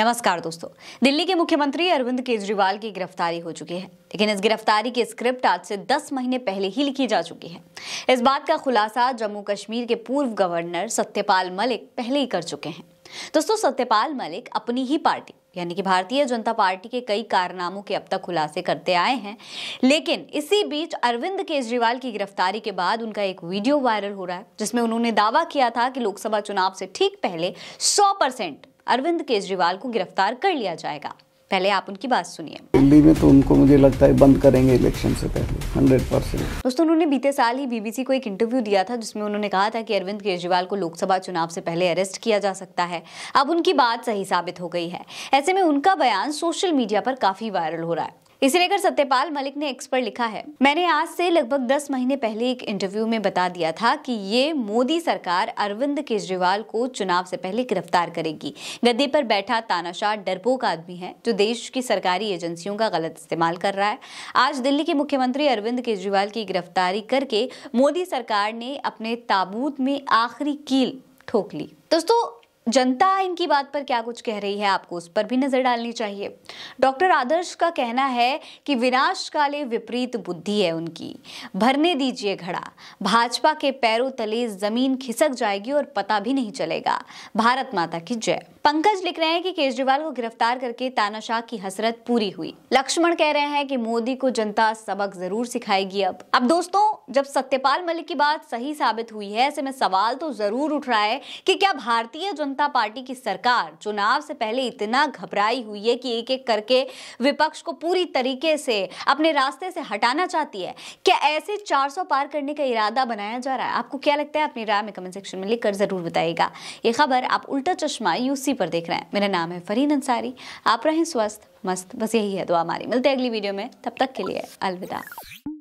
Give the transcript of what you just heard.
नमस्कार दोस्तों दिल्ली के मुख्यमंत्री अरविंद केजरीवाल की गिरफ्तारी हो चुकी है लेकिन इस गिरफ्तारी की स्क्रिप्ट आज से 10 महीने पहले ही लिखी जा चुकी है इस बात का खुलासा जम्मू कश्मीर के पूर्व गवर्नर सत्यपाल मलिक पहले ही कर चुके हैं दोस्तों सत्यपाल मलिक अपनी ही पार्टी यानी कि भारतीय जनता पार्टी के कई कारनामों के अब तक खुलासे करते आए हैं लेकिन इसी बीच अरविंद केजरीवाल की गिरफ्तारी के बाद उनका एक वीडियो वायरल हो रहा है जिसमें उन्होंने दावा किया था कि लोकसभा चुनाव से ठीक पहले 100 परसेंट अरविंद केजरीवाल को गिरफ्तार कर लिया जाएगा पहले आप उनकी बात सुनिए दिल्ली में तो उनको मुझे लगता है बंद करेंगे इलेक्शन से पहले 100 परसेंट दोस्तों उन्होंने बीते साल ही बीबीसी को एक इंटरव्यू दिया था जिसमें उन्होंने कहा था कि अरविंद केजरीवाल को लोकसभा चुनाव से पहले अरेस्ट किया जा सकता है अब उनकी बात सही साबित हो गई है ऐसे में उनका बयान सोशल मीडिया पर काफी वायरल हो रहा है इसे लेकर सत्यपाल मलिक ने एक्स पर लिखा है मैंने आज से लगभग दस महीने पहले एक इंटरव्यू में बता दिया था कि ये मोदी सरकार अरविंद केजरीवाल को चुनाव से पहले गिरफ्तार करेगी गद्दी पर बैठा तानाशाह डरपोक आदमी है जो देश की सरकारी एजेंसियों का गलत इस्तेमाल कर रहा है आज दिल्ली के मुख्यमंत्री अरविंद केजरीवाल की गिरफ्तारी करके मोदी सरकार ने अपने ताबूत में आखिरी कील ठोक ली दोस्तों जनता इनकी बात पर क्या कुछ कह रही है आपको उस पर भी नजर डालनी चाहिए डॉक्टर आदर्श का कहना है कि विनाश काले विपरीत बुद्धि है उनकी भरने दीजिए घड़ा भाजपा के पैरों तले जमीन खिसक जाएगी और पता भी नहीं चलेगा भारत माता की जय पंकज लिख रहे हैं कि केजरीवाल को गिरफ्तार करके तानाशाह की हसरत पूरी हुई लक्ष्मण कह रहे हैं कि मोदी को जनता सबक जरूर सिखाएगी अब अब दोस्तों जब सत्यपाल मलिक की बात सही साबित हुई है ऐसे में सवाल तो जरूर उठ रहा है कि क्या भारतीय जनता जनता पार्टी की सरकार चुनाव से पहले इतना घबराई हुई है कि एक एक करके विपक्ष को पूरी तरीके से अपने रास्ते से हटाना चाहती है क्या ऐसे 400 पार करने का इरादा बनाया जा रहा है आपको क्या लगता है अपनी राय में कमेंट सेक्शन में लिखकर जरूर बताइएगा ये खबर आप उल्टा चश्मा यूसी पर देख रहे हैं मेरा नाम है फरीन अंसारी आप रहें स्वस्थ मस्त बस यही है दुआ हमारी मिलते हैं अगली वीडियो में तब तक के लिए अलविदा